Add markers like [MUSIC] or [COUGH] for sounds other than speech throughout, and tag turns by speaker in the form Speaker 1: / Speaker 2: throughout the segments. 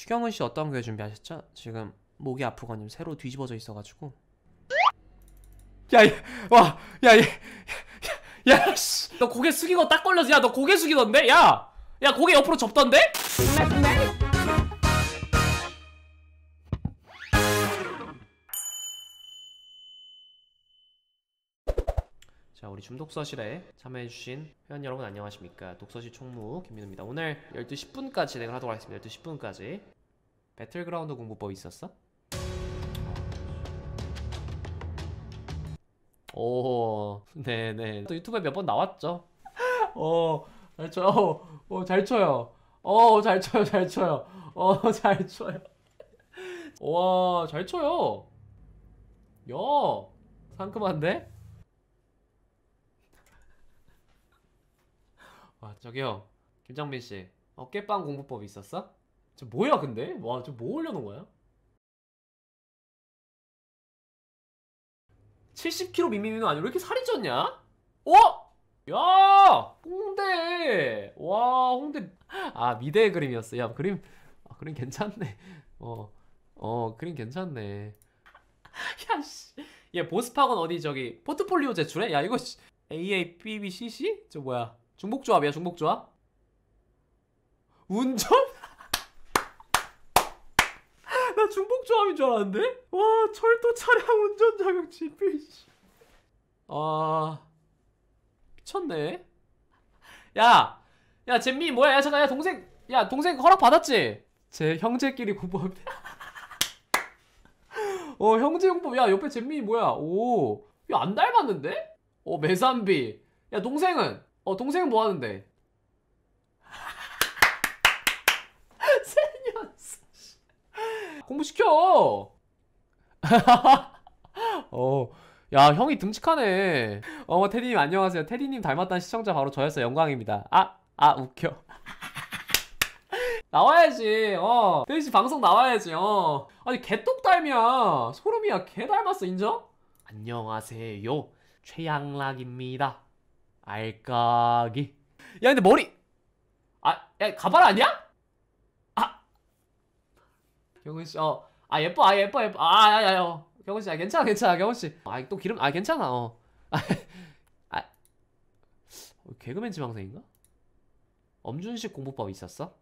Speaker 1: 추경은 씨 어떤 교회 준비하셨죠? 지금 목이 아프거님 새로 뒤집어져 있어가지고 야, 이- 와, 야, 이- 야, 야, 씨. 너 고개 숙이고 딱 걸려서 야너 고개 숙이던데? 야! 야 고개 옆으로 접던데? 네, 네. 우리 줌 독서실에 참여해주신 회원 여러분 안녕하십니까 독서실 총무 김민우입니다 오늘 12시 10분까지 진행을 하도록 하겠습니다 12시 10분까지 배틀그라운드 공부법 있었어? 오 네네 네. 또 유튜브에 몇 번 나왔죠 어잘 어, 어, 쳐요 어잘 쳐요 어잘 쳐요 잘 쳐요 어잘 [LAUGHS] 쳐요 와잘 쳐요 야 상큼한데? 와 저기요 김정민씨 어깨빵 공부법 있었어? 저 뭐야 근데? 와저뭐 올려놓은 거야? 70kg 미미미는 아니고 왜 이렇게 살이 쪘냐? 어? 야! 홍대! 와 홍대 아 미대의 그림이었어 야 그림 아, 그림 괜찮네 어어 어, 그림 괜찮네 [LAUGHS] 야씨 얘 보습학원 어디 저기 포트폴리오 제출해? 야 이거 AA, BB, CC? 저 뭐야 중복조합이야 중복조합? 운전? [LAUGHS] 나 중복조합인 줄 알았는데? 와 철도 차량 운전 자격 지필아 미쳤네 야! 야 잼미 뭐야 야 잠깐 야 동생 야 동생 허락 받았지? 제 형제끼리 공부합니 [LAUGHS] 어 형제 공법야 옆에 잼미 뭐야 오야 안 닮았는데? 어 매산비 야 동생은 어 동생은 뭐 하는데? 새년스 [LAUGHS] 공부시켜 [LAUGHS] 어. 야 형이 듬직하네 어머 테디님 안녕하세요 테디님 닮았다는 시청자 바로 저였어요 영광입니다 아아 아, 웃겨 [LAUGHS] 나와야지 어 테디씨 방송 나와야지 어 아니 개 똑 닮이야 소름이야 개 닮았어 인정? 안녕하세요 최양락입니다 알까기 야 근데 머리 아 야 가발 아니야? 아 경훈씨 어 아 예뻐 아 예뻐 예뻐 아야야 어. 경훈씨 아 괜찮아 괜찮아 경훈씨 아 또 기름 아 괜찮아 어아 아. [LAUGHS] 아. 어, 개그맨 지망생인가? 엄준식 공부법 있었어?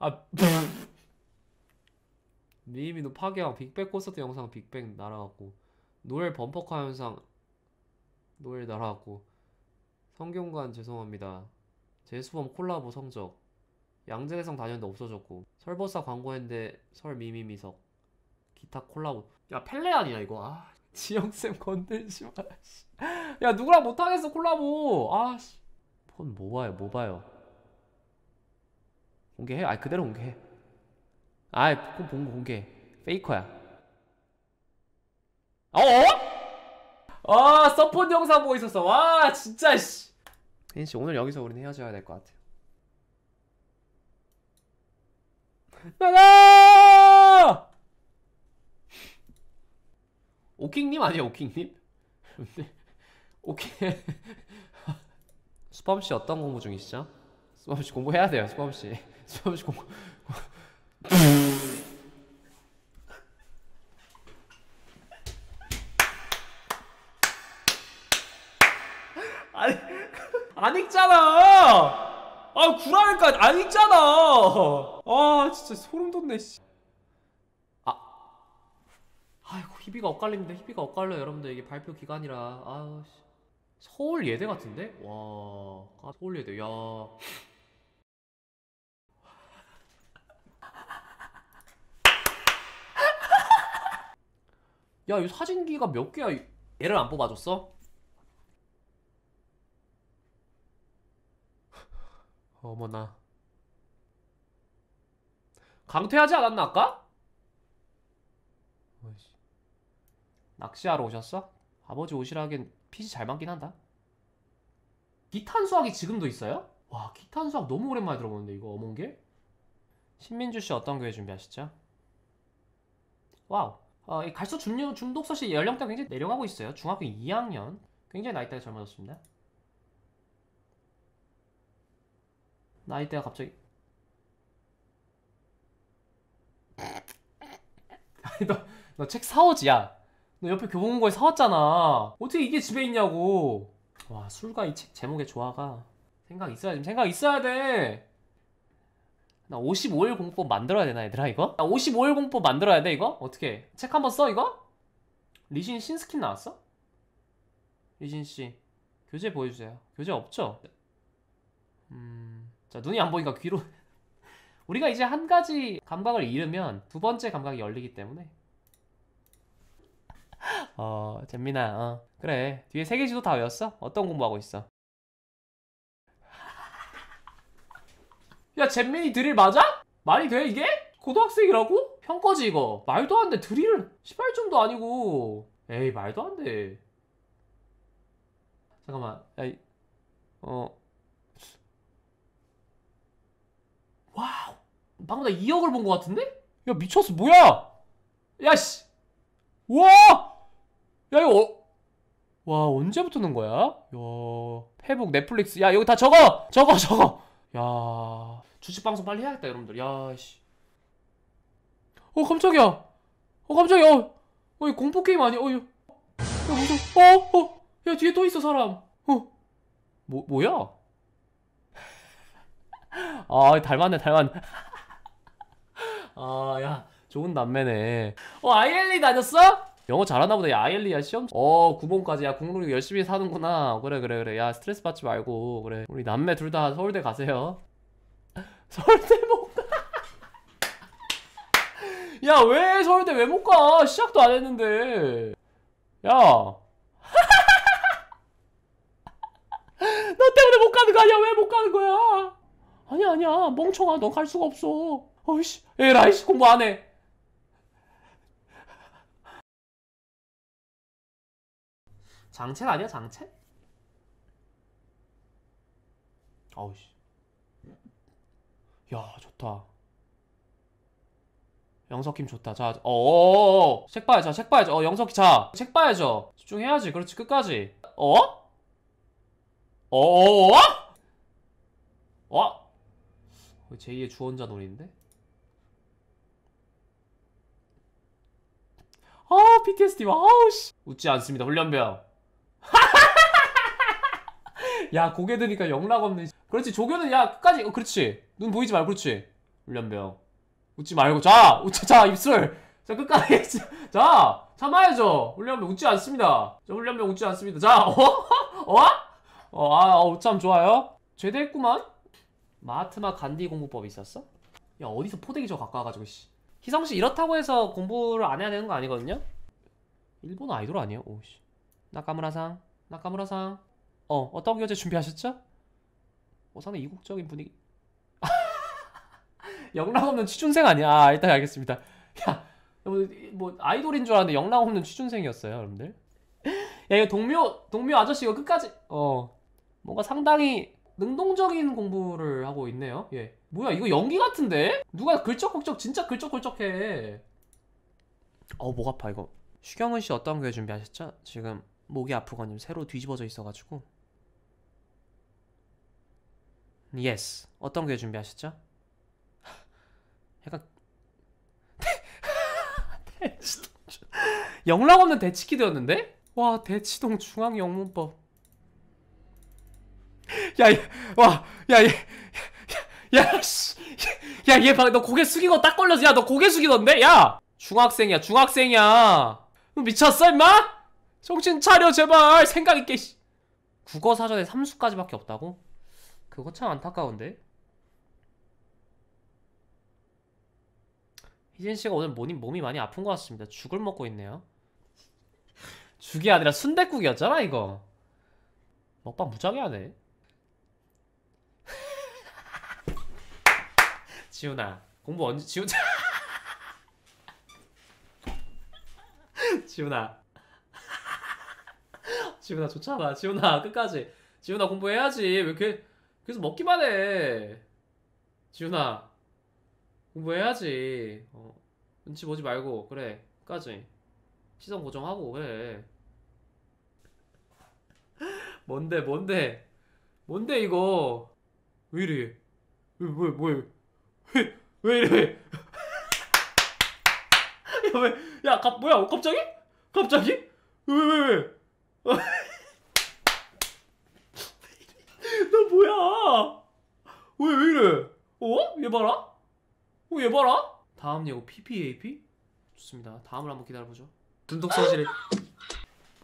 Speaker 1: 아 [LAUGHS] 미미노 파괴왕 빅뱅 콘서트 영상 빅뱅 날아갔고 노엘 범퍼카 현상 노엘 나라왔고 성균관 죄송합니다 제수범 콜라보 성적 양재성 다녔는데 없어졌고 설버사 광고했는데 설미미미석 기타 콜라보 야 펠레 아니야 이거 아 지영쌤 건들지 마야 누구랑 못하겠어 콜라보 아씨 폰 뭐봐요 뭐봐요 공개해? 아 그대로 공개해 아이 폰 공개 페이커야 어? 어? 아 서폰 영상 보고 있었어 와 진짜 씨 혜진씨 오늘 여기서 우린 헤어져야 될 것 같아요 나가! 오킹님 아니에요 오킹님? 오킹 수범씨 어떤 공부 중이시죠? 수범씨 공부해야 돼요 수범씨 수범씨 공부 안 읽잖아! 아, 구라니까 안 읽잖아! 아, 진짜 소름 돋네, 씨. 아. 아이고, 희비가 엇갈리는데 희비가 엇갈려, 여러분들. 이게 발표 기간이라. 아우, 씨. 서울 예대 같은데? 와, 아, 서울 예대, 야. 야, 이 사진기가 몇 개야? 얘를 안 뽑아줬어? 어머나 강퇴하지 않았나 아까? 어이씨. 낚시하러 오셨어? 아버지 오시라긴 핏이 잘 맞긴 한다 기탄 수학이 지금도 있어요? 와 기탄 수학 너무 오랜만에 들어보는데 이거 어몽길? 신민주씨 어떤 교회 준비하시죠? 와우 어, 갈수 중독서시 연령대 가 굉장히 내려가고 있어요 중학교 2학년 굉장히 나이대가 젊어졌습니다 나이대가 갑자기 아니 너너책 사오지 야너 옆에 교보문고에 사왔잖아 어떻게 이게 집에 있냐고 와 술과 이 책 제목의 조화가 생각 있어야 지 생각 있어야 돼 나 55일 공법 만들어야 되나 얘들아 이거? 나 55일 공법 만들어야 돼 이거? 어떻게 책 한번 써 이거? 리신 신스킨 나왔어? 리신 씨 교재 보여주세요 교재 없죠? 음... 자, 눈이 안 보니까 귀로. [LAUGHS] 우리가 이제 한 가지 감각을 잃으면 두 번째 감각이 열리기 때문에. [LAUGHS] 어, 잼민아, 어. 그래. 뒤에 세계 지도 다 외웠어? 어떤 공부하고 있어? [LAUGHS] 야, 잼민이 드릴 맞아? 말이 돼, 이게? 고등학생이라고? 평가지, 이거. 말도 안 돼, 드릴을. 시발점도 아니고. 에이, 말도 안 돼. 잠깐만. 에 이... 어. 와우 방금 나 2억을 본 것 같은데? 야 미쳤어 뭐야 야씨 와야 이거 어... 와 언제부터 넣은 거야? 야 페북 넷플릭스 야 여기 다 적어 적어 적어 야 주식방송 빨리 해야겠다 여러분들 야씨 어 깜짝이야 어 깜짝이야 어, 어 공포게임 아니야 어, 이야 어, 무슨 어어 야 뒤에 또 있어 사람 어뭐 뭐야 [LAUGHS] 아 닮았네 닮았네 [LAUGHS] 아 야 좋은 남매네 어 아이엘리 다녔어? 영어 잘하나 보다 야 아이엘리야 시험 어 9번까지 야 국룰이 열심히 사는구나 그래 그래 그래 야 스트레스 받지 말고 그래 우리 남매 둘 다 서울대 가세요 [LAUGHS] 서울대 못가 야 왜 서울대 왜 못가 시작도 안 했는데 야너 때문에 못 가는 거 아니야 왜 못 가는 거야 아니야 아니야 멍청아 너 갈 수가 없어 어이씨 에라이씨 공부 안해 장책 아니야 장채 어우씨 야 좋다 영석킴 좋다 자 어어어 어, 어, 어, 책 봐야죠 책 봐야죠 어 영석이 자책 봐야죠 집중해야지 그렇지 끝까지 어? 어? 어어어? 어? 그 제2의 주원자 논인데? 아 PTSD 와우씨 웃지 않습니다 훈련병 [LAUGHS] 야 고개 드니까 영락 없네 그렇지 조교는 야 끝까지 어, 그렇지 눈 보이지 말고 그렇지 훈련병 웃지 말고 자 웃자 자 입술 자 끝까지 [LAUGHS] 자 참아야죠 훈련병 웃지 않습니다 자 훈련병 웃지 않습니다 자 어? [LAUGHS] 어? 어아어 아, 어, 좋아요 제대했구만 마하트마 간디 공부법 있었어? 야 어디서 포대기 저 갖고 와가지고 씨 희성씨 이렇다고 해서 공부를 안 해야 되는 거 아니거든요? 일본 아이돌 아니에요? 오씨 나카무라상 나카무라상 어 어떤 교재 준비하셨죠? 어 상당히 이국적인 분위기 [LAUGHS] 영락 없는 취준생 아니야 아, 일단 알겠습니다 야 뭐, 뭐 아이돌인 줄 알았는데 영락 없는 취준생이었어요 여러분들 야 이거 동묘 동묘 아저씨 이거 끝까지 어 뭔가 상당히 능동적인 공부를 하고 있네요 예 뭐야 이거 연기 같은데? 누가 글쩍글쩍 진짜 글쩍글쩍해 어목 아파 이거 슈경은 씨 어떤 교회 준비하셨죠? 지금 목이 아프거님 새로 뒤집어져 있어가지고 예스 어떤 교회 준비하셨죠? [LAUGHS] 약간 [LAUGHS] 영락 없는 대치기드였는데와 대치동 중앙영문법 야, 와, 야, 야, 야, 씨, 야, 얘, 너 고개 숙이고 딱 걸려서, 야, 너 고개 숙이던데? 야! 중학생이야, 중학생이야. 미쳤어, 임마? 정신 차려, 제발. 생각 있게, 씨. 국어 사전에 삼수까지밖에 없다고? 그거 참 안타까운데? 희진 씨가 오늘 몸이, 몸이 많이 아픈 것 같습니다. 죽을 먹고 있네요. 죽이 아니라 순대국이었잖아 이거. 먹방 무지하게 하네. 지훈아 공부 언제 지훈 [LAUGHS] 지훈아 [LAUGHS] 지훈아 좋잖아 지훈아 끝까지 지훈아 공부해야지 왜 이렇게 계속 먹기만 해 지훈아 공부해야지 어, 눈치 보지 말고 그래 끝까지 시선 고정하고 그래 뭔데 뭔데 뭔데 이거 왜 이래 왜, 왜, 왜, 왜, 왜 이래? [LAUGHS] 야, 왜, 야, 갑, 뭐야, 갑자기? 갑자기? 왜, 왜, 왜? [LAUGHS] 너 뭐야? 왜, 왜 이래? 어? 얘 봐라? 어, 얘 봐라? 다음 예고 PPAP? 좋습니다. 다음을 한번 기다려보죠. 눈독서실에. [LAUGHS]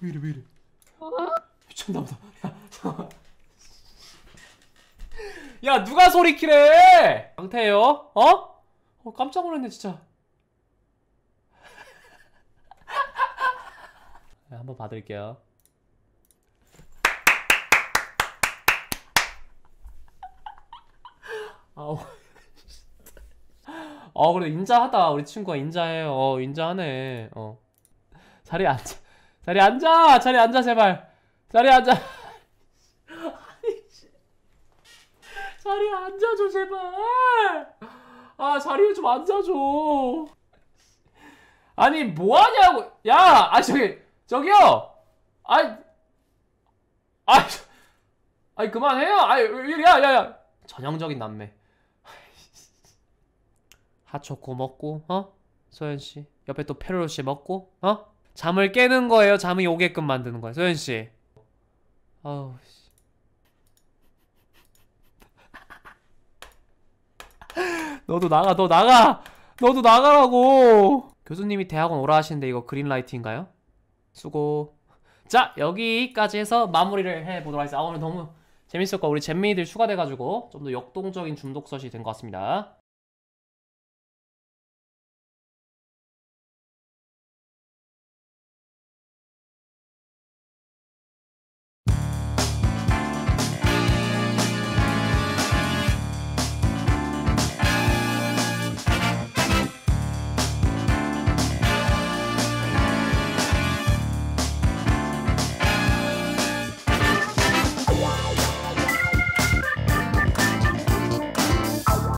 Speaker 1: 왜 이래, 왜 이래? 어? 미쳤나보다. 야, 잠깐만. 야 누가 소리키래 강태예요 어? 어 깜짝 놀랐네 진짜 [LAUGHS] 네, 한번 봐드릴게요 [LAUGHS] 아우 어 그래 인자하다 우리 친구가 인자해 어 인자하네 어 자리에 앉아 자리에 앉아 자리에 앉아 제발 자리에 앉아 제발. 아, 자리에 좀 앉아줘. 아니, 뭐 하냐고. 야, 아, 저기, 저기요. 아, 아, 아이 그만해요. 아이 야, 야, 야. 전형적인 남매. 하초코 먹고, 어? 소연씨. 옆에 또페로씨 먹고, 어? 잠을 깨는 거예요. 잠이 오게끔 만드는 거예요. 소연씨. 아우, 너도 나가 너 나가 너도 나가라고 교수님이 대학원 오라 하시는데 이거 그린라이트인가요? 수고 자 여기까지 해서 마무리를 해보도록 하겠습니다 아, 오늘 너무 재밌었고 우리 잼민들 추가돼가지고 좀 더 역동적인 중독서시 된 것 같습니다